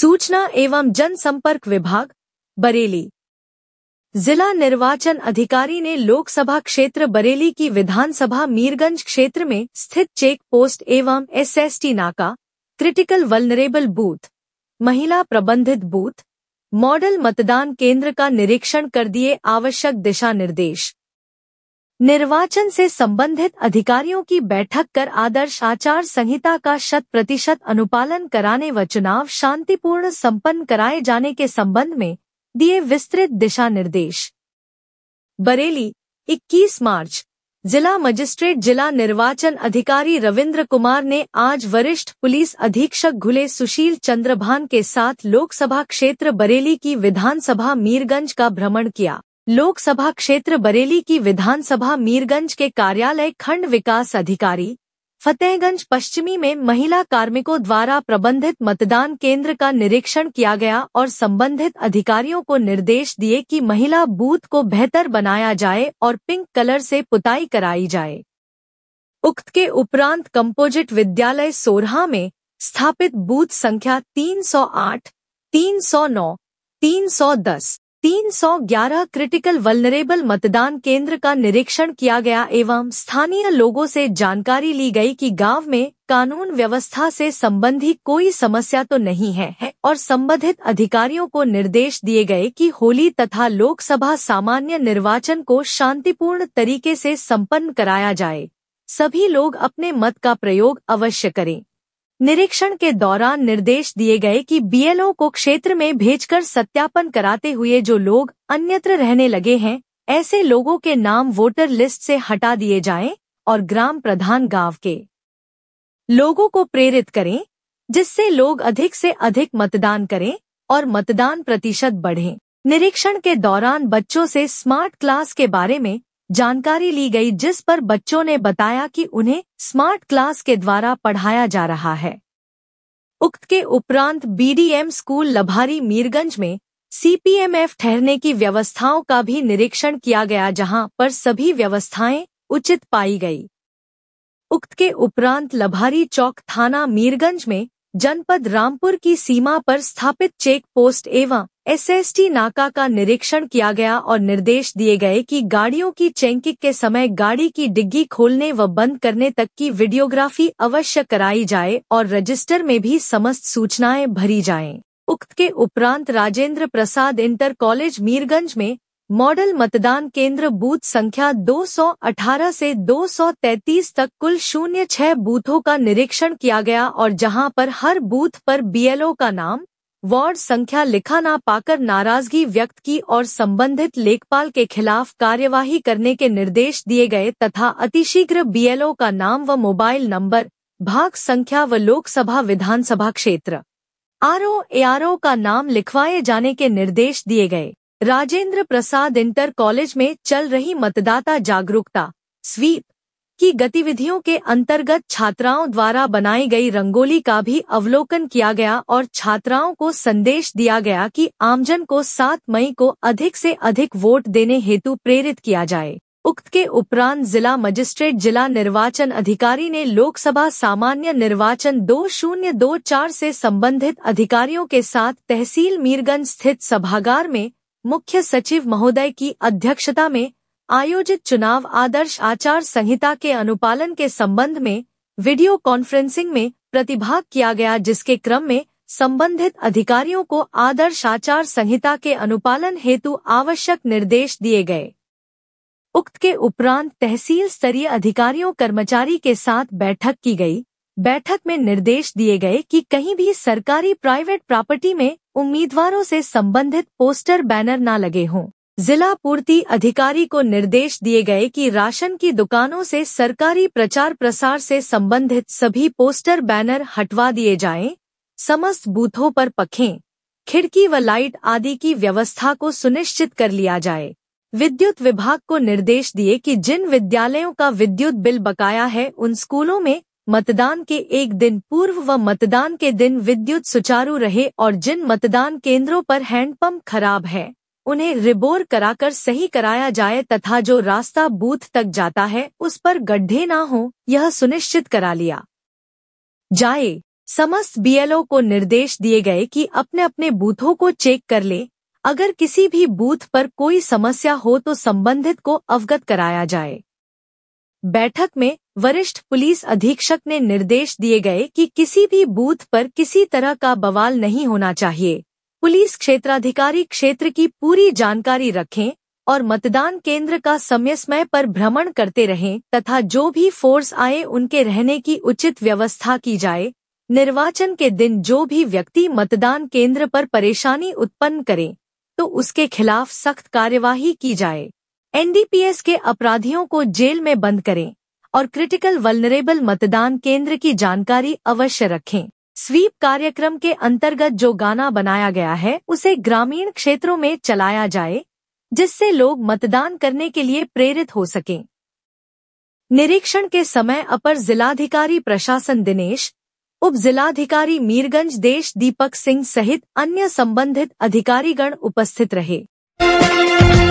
सूचना एवं जनसंपर्क विभाग बरेली जिला निर्वाचन अधिकारी ने लोकसभा क्षेत्र बरेली की विधानसभा मीरगंज क्षेत्र में स्थित चेक पोस्ट एवं एसएसटी नाका क्रिटिकल वलनरेबल बूथ महिला प्रबंधित बूथ मॉडल मतदान केंद्र का निरीक्षण कर दिए आवश्यक दिशा निर्देश निर्वाचन से संबंधित अधिकारियों की बैठक कर आदर्श आचार संहिता का शत प्रतिशत अनुपालन कराने व चुनाव शांतिपूर्ण संपन्न कराए जाने के संबंध में दिए विस्तृत दिशा निर्देश बरेली 21 मार्च जिला मजिस्ट्रेट जिला निर्वाचन अधिकारी रविंद्र कुमार ने आज वरिष्ठ पुलिस अधीक्षक घुले सुशील चंद्रभान के साथ लोकसभा क्षेत्र बरेली की विधानसभा मीरगंज का भ्रमण किया लोकसभा क्षेत्र बरेली की विधानसभा मीरगंज के कार्यालय खंड विकास अधिकारी फतेहगंज पश्चिमी में महिला कार्मिकों द्वारा प्रबंधित मतदान केंद्र का निरीक्षण किया गया और संबंधित अधिकारियों को निर्देश दिए कि महिला बूथ को बेहतर बनाया जाए और पिंक कलर से पुताई कराई जाए उक्त के उपरांत कंपोजिट विद्यालय सोरहा में स्थापित बूथ संख्या 308, 309, 310 311 क्रिटिकल वल्नरेबल मतदान केंद्र का निरीक्षण किया गया एवं स्थानीय लोगों से जानकारी ली गई कि गांव में कानून व्यवस्था से संबंधी कोई समस्या तो नहीं है, है और संबंधित अधिकारियों को निर्देश दिए गए कि होली तथा लोकसभा सामान्य निर्वाचन को शांतिपूर्ण तरीके से संपन्न कराया जाए सभी लोग अपने मत का प्रयोग अवश्य करें निरीक्षण के दौरान निर्देश दिए गए कि बीएलओ को क्षेत्र में भेजकर सत्यापन कराते हुए जो लोग अन्यत्र रहने लगे हैं ऐसे लोगों के नाम वोटर लिस्ट से हटा दिए जाएं और ग्राम प्रधान गांव के लोगों को प्रेरित करें जिससे लोग अधिक से अधिक मतदान करें और मतदान प्रतिशत बढ़े निरीक्षण के दौरान बच्चों से स्मार्ट क्लास के बारे में जानकारी ली गई जिस पर बच्चों ने बताया कि उन्हें स्मार्ट क्लास के द्वारा पढ़ाया जा रहा है उक्त के उपरांत बीडीएम स्कूल लभारी मीरगंज में सीपीएमएफ ठहरने की व्यवस्थाओं का भी निरीक्षण किया गया जहां पर सभी व्यवस्थाएं उचित पाई गई उक्त के उपरांत लभारी चौक थाना मीरगंज में जनपद रामपुर की सीमा पर स्थापित चेक पोस्ट एवं एसएसटी नाका का निरीक्षण किया गया और निर्देश दिए गए कि गाड़ियों की चेंकिंग के समय गाड़ी की डिग्गी खोलने व बंद करने तक की वीडियोग्राफी अवश्य कराई जाए और रजिस्टर में भी समस्त सूचनाएं भरी जाएं। उक्त के उपरांत राजेंद्र प्रसाद इंटर कॉलेज मीरगंज में मॉडल मतदान केंद्र बूथ संख्या 218 से 233 तक कुल शून्य छह बूथों का निरीक्षण किया गया और जहां पर हर बूथ पर बीएलओ का नाम वार्ड संख्या लिखा ना पाकर नाराजगी व्यक्त की और संबंधित लेखपाल के खिलाफ कार्यवाही करने के निर्देश दिए गए तथा अतिशीघ्र बीएलओ का नाम व मोबाइल नंबर भाग संख्या व लोकसभा विधानसभा क्षेत्र आरओ एआरओ का नाम लिखवाए जाने के निर्देश दिए गए राजेंद्र प्रसाद इंटर कॉलेज में चल रही मतदाता जागरूकता स्वीप की गतिविधियों के अंतर्गत छात्राओं द्वारा बनाई गई रंगोली का भी अवलोकन किया गया और छात्राओं को संदेश दिया गया कि आमजन को 7 मई को अधिक से अधिक वोट देने हेतु प्रेरित किया जाए उक्त के उपरांत जिला मजिस्ट्रेट जिला निर्वाचन अधिकारी ने लोकसभा सामान्य निर्वाचन दो शून्य दो चार से संबंधित अधिकारियों के साथ तहसील मीरगंज स्थित सभागार में मुख्य सचिव महोदय की अध्यक्षता में आयोजित चुनाव आदर्श आचार संहिता के अनुपालन के संबंध में वीडियो कॉन्फ्रेंसिंग में प्रतिभाग किया गया जिसके क्रम में संबंधित अधिकारियों को आदर्श आचार संहिता के अनुपालन हेतु आवश्यक निर्देश दिए गए उक्त के उपरांत तहसील स्तरीय अधिकारियों कर्मचारी के साथ बैठक की गई बैठक में निर्देश दिए गए कि कहीं भी सरकारी प्राइवेट प्रॉपर्टी में उम्मीदवारों से संबंधित पोस्टर बैनर न लगे हों जिला पूर्ति अधिकारी को निर्देश दिए गए कि राशन की दुकानों से सरकारी प्रचार प्रसार से संबंधित सभी पोस्टर बैनर हटवा दिए जाएं, समस्त बूथों पर पखें खिड़की व लाइट आदि की व्यवस्था को सुनिश्चित कर लिया जाए विद्युत विभाग को निर्देश दिए कि जिन विद्यालयों का विद्युत बिल बकाया है उन स्कूलों में मतदान के एक दिन पूर्व व मतदान के दिन विद्युत सुचारू रहे और जिन मतदान केंद्रों पर हैंडपंप खराब है उन्हें रिबोर कराकर सही कराया जाए तथा जो रास्ता बूथ तक जाता है उस पर गड्ढे ना हो यह सुनिश्चित करा लिया जाए समस्त बीएलओ को निर्देश दिए गए कि अपने अपने बूथों को चेक कर ले अगर किसी भी बूथ पर कोई समस्या हो तो संबंधित को अवगत कराया जाए बैठक में वरिष्ठ पुलिस अधीक्षक ने निर्देश दिए गए कि किसी भी बूथ पर किसी तरह का बवाल नहीं होना चाहिए पुलिस क्षेत्राधिकारी क्षेत्र की पूरी जानकारी रखें और मतदान केंद्र का समय समय पर भ्रमण करते रहें तथा जो भी फोर्स आए उनके रहने की उचित व्यवस्था की जाए निर्वाचन के दिन जो भी व्यक्ति मतदान केंद्र पर परेशानी उत्पन्न करे तो उसके खिलाफ सख्त कार्यवाही की जाए एनडीपीएस के अपराधियों को जेल में बंद करें और क्रिटिकल वल्नरेबल मतदान केंद्र की जानकारी अवश्य रखें स्वीप कार्यक्रम के अंतर्गत जो गाना बनाया गया है उसे ग्रामीण क्षेत्रों में चलाया जाए जिससे लोग मतदान करने के लिए प्रेरित हो सकें निरीक्षण के समय अपर जिलाधिकारी प्रशासन दिनेश उप जिलाधिकारी मीरगंज देश दीपक सिंह सहित अन्य संबंधित अधिकारीगण उपस्थित रहे